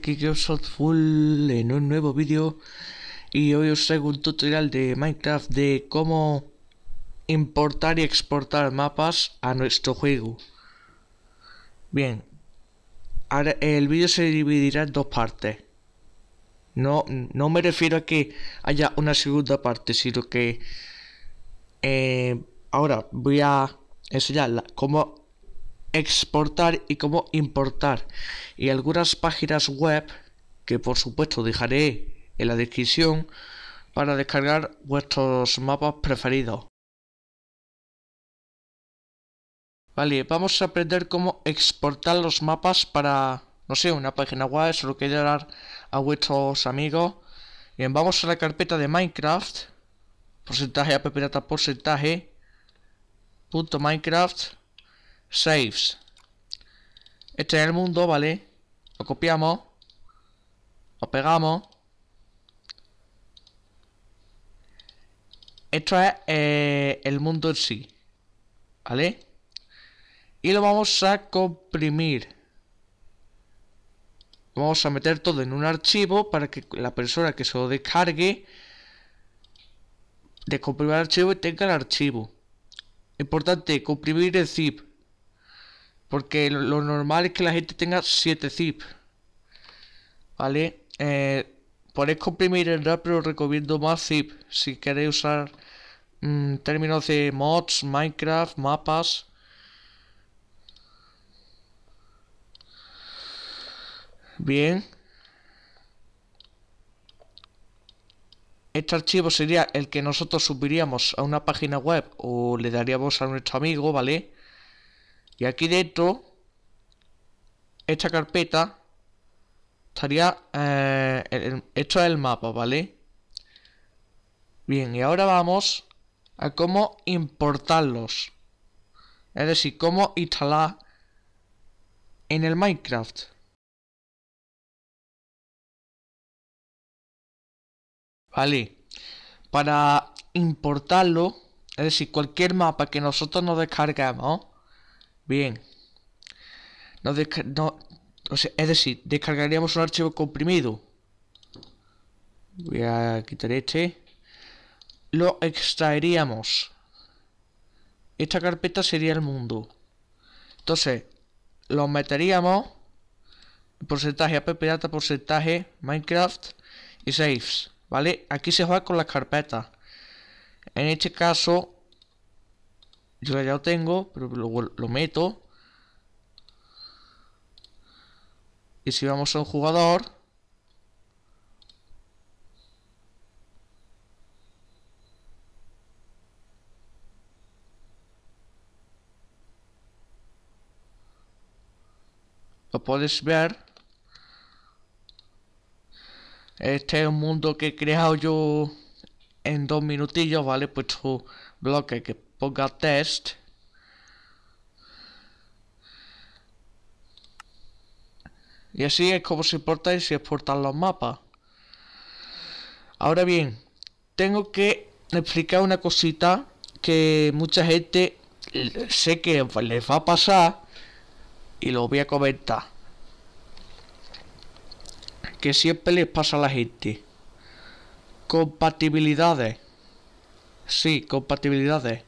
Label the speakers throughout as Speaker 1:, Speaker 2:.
Speaker 1: que yo Full en un nuevo vídeo y hoy os traigo un tutorial de Minecraft de cómo importar y exportar mapas a nuestro juego. Bien, ahora el vídeo se dividirá en dos partes. No, no me refiero a que haya una segunda parte, sino que eh, ahora voy a enseñar cómo exportar y cómo importar. Y algunas páginas web que por supuesto dejaré en la descripción para descargar vuestros mapas preferidos. Vale, vamos a aprender cómo exportar los mapas para, no sé, una página web, eso lo que dar a vuestros amigos. Bien, vamos a la carpeta de Minecraft, porcentaje app porcentaje, punto Minecraft, saves. Este es el mundo, ¿vale? Lo copiamos. Lo pegamos. Esto es eh, el mundo en sí. ¿Vale? Y lo vamos a comprimir. Vamos a meter todo en un archivo para que la persona que se lo descargue de el archivo y tenga el archivo. Importante, comprimir el zip. Porque lo normal es que la gente tenga 7 zip. ¿Vale? Eh, podéis comprimir el RAR, pero recomiendo más zip. Si queréis usar mm, términos de mods, Minecraft, mapas. Bien. Este archivo sería el que nosotros subiríamos a una página web o le daríamos a nuestro amigo, ¿vale? Y aquí dentro, esta carpeta, estaría... Eh, esto es el mapa, ¿vale? Bien, y ahora vamos a cómo importarlos. Es decir, cómo instalar en el Minecraft. Vale, para importarlo, es decir, cualquier mapa que nosotros nos descargamos, Bien. No es decir, descargaríamos un archivo comprimido. Voy a quitar este. Lo extraeríamos. Esta carpeta sería el mundo. Entonces, lo meteríamos. Porcentaje app data, porcentaje Minecraft y saves. ¿Vale? Aquí se juega con las carpetas. En este caso, yo ya lo tengo, pero luego lo meto. Y si vamos a un jugador... Lo puedes ver. Este es un mundo que he creado yo en dos minutillos, ¿vale? Puesto pues bloque que Ponga test. Y así es como se importa y se exportan los mapas. Ahora bien, tengo que explicar una cosita que mucha gente sé que les va a pasar y lo voy a comentar. Que siempre les pasa a la gente. Compatibilidades. Sí, compatibilidades.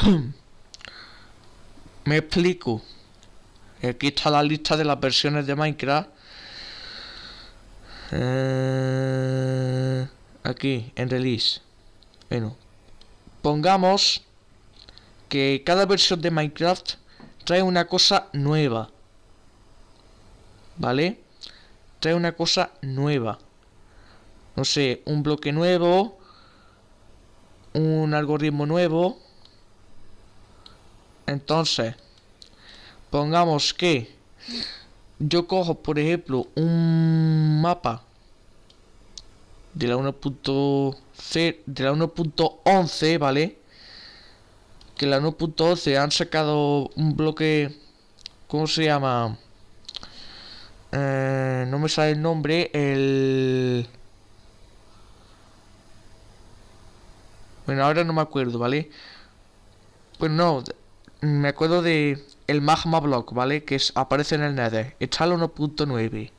Speaker 1: Me explico. Aquí está la lista de las versiones de Minecraft. Eh, aquí, en release. Bueno, pongamos que cada versión de Minecraft trae una cosa nueva. ¿Vale? Trae una cosa nueva. No sé, un bloque nuevo, un algoritmo nuevo, entonces, pongamos que yo cojo, por ejemplo, un mapa de la de la 1.11, ¿vale? Que la 1.11 han sacado un bloque, ¿cómo se llama? Eh, no me sale el nombre, el... Bueno, ahora no me acuerdo, ¿vale? Pues no, me acuerdo de el Magma Block, ¿vale? Que aparece en el Nether. Está el 1.9.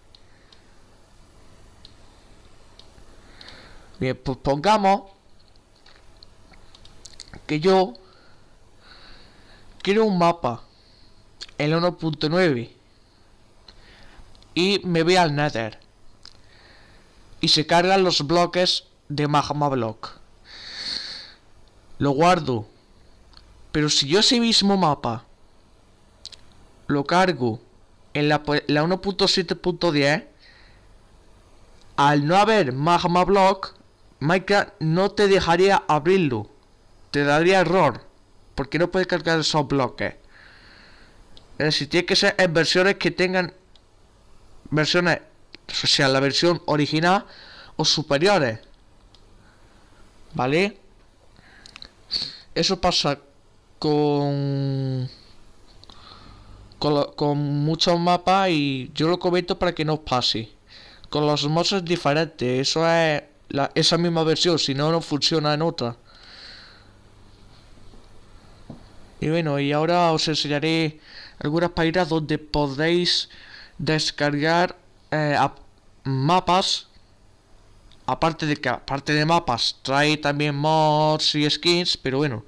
Speaker 1: Bien, pues pongamos que yo quiero un mapa en 1.9 y me voy al Nether y se cargan los bloques de Magma Block. Lo guardo pero si yo ese mismo mapa lo cargo en la, la 1.7.10, al no haber Magma Block, Minecraft no te dejaría abrirlo. Te daría error. Porque no puedes cargar esos bloques. Es decir, tiene que ser en versiones que tengan versiones, o sea, la versión original o superiores. ¿Vale? Eso pasa con, con, muchos mapas y yo lo comento para que no os pase. Con los mods es diferente, eso es la, esa misma versión, si no, no funciona en otra. Y bueno, y ahora os enseñaré algunas páginas donde podéis descargar eh, mapas Aparte de que, aparte de mapas, trae también mods y skins, pero bueno,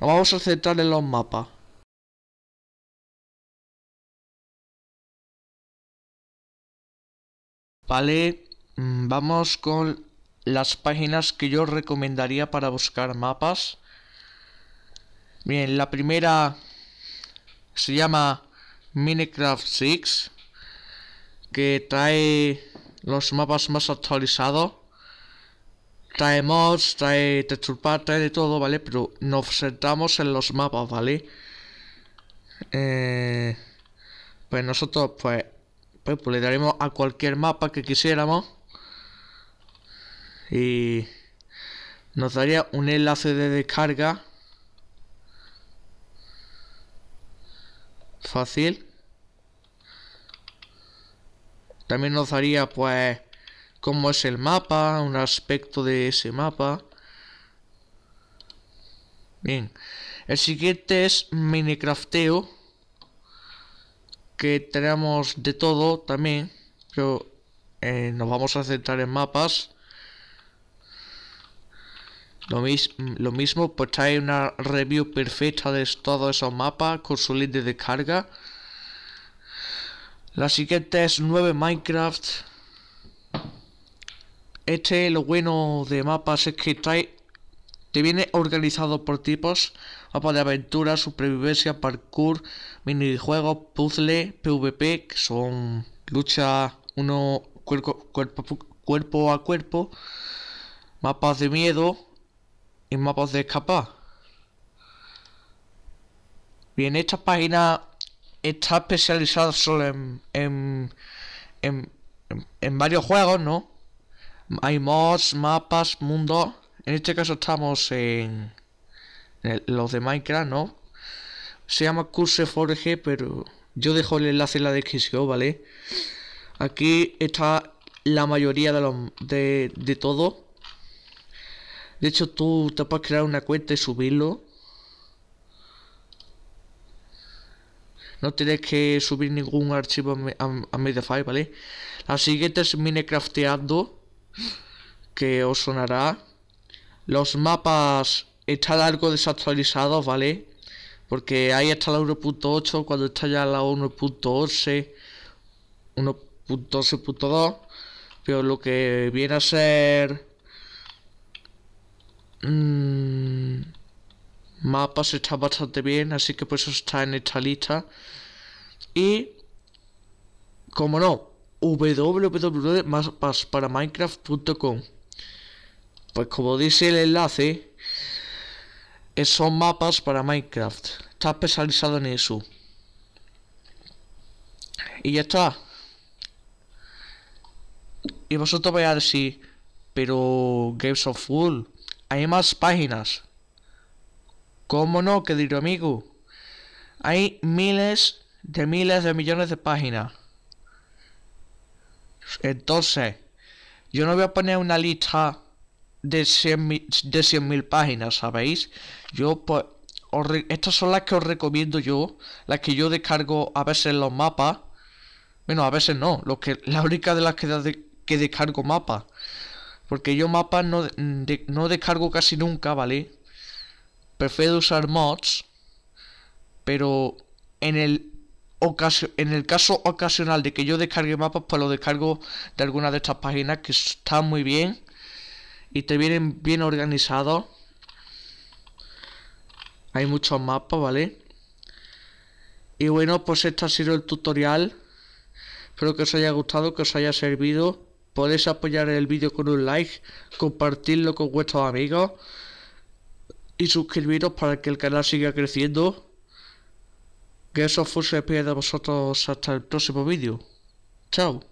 Speaker 1: nos vamos a centrar en los mapas. Vale, mm, vamos con las páginas que yo recomendaría para buscar mapas. Bien, la primera se llama Minecraft 6, que trae los mapas más actualizados trae mods, trae texture trae de todo, ¿vale? Pero nos centramos en los mapas, ¿vale? Eh, pues nosotros, pues, pues, pues, le daremos a cualquier mapa que quisiéramos. Y nos daría un enlace de descarga. Fácil. También nos daría, pues cómo es el mapa, un aspecto de ese mapa. Bien, el siguiente es Minecrafteo, que tenemos de todo también, pero eh, nos vamos a centrar en mapas. Lo, mismo, pues hay una review perfecta de todos esos mapas con su link de descarga. La siguiente es 9 Minecraft. Este, lo bueno de mapas es que trae, te viene organizado por tipos, mapas de aventura, supervivencia, parkour, minijuegos, puzzles, PvP, que son lucha uno cuerpo, a cuerpo, mapas de miedo y mapas de escapar. Bien, esta página está especializada solo en, en, varios juegos, ¿no? Hay mods, mapas, mundo. En este caso estamos en, los de Minecraft, ¿no? Se llama Curse Forge, pero yo dejo el enlace en la descripción, ¿vale? Aquí está la mayoría de, los, de, todo. De hecho, tú te puedes crear una cuenta y subirlo. No tienes que subir ningún archivo a, a, ¿vale? La siguiente es Minecrafteando que os sonará. Los mapas están algo desactualizados, ¿vale? Porque ahí está la 1.8, cuando está ya la 1.11, 1.12.2 pero lo que viene a ser mm, mapas está bastante bien, así que pues eso está en esta lista. Y, como no, www.mapasparaminecraft.com Pues como dice el enlace, son mapas para Minecraft. Está especializado en eso. Y ya está. Y vosotros vais a decir, pero Games of Full, hay más páginas. ¿Cómo no, querido amigo? Hay miles de miles de millones de páginas. Entonces, yo no voy a poner una lista de 100.000 de páginas, ¿sabéis? Yo, pues, estas son las que os recomiendo yo, las que yo descargo a veces los mapas. Bueno, a veces no, lo que, la única de las que, de, que descargo mapas. Porque yo mapas no, no descargo casi nunca, ¿vale? Prefiero usar mods. Pero en el en el caso ocasional de que yo descargue mapas, pues lo descargo de alguna de estas páginas que están muy bien y te vienen bien organizados. Hay muchos mapas, ¿vale? Y bueno, pues este ha sido el tutorial. Espero que os haya gustado, que os haya servido. Podéis apoyar el vídeo con un like, compartirlo con vuestros amigos y suscribiros para que el canal siga creciendo. Que eso fuese pie de vosotros hasta el próximo vídeo. Chao.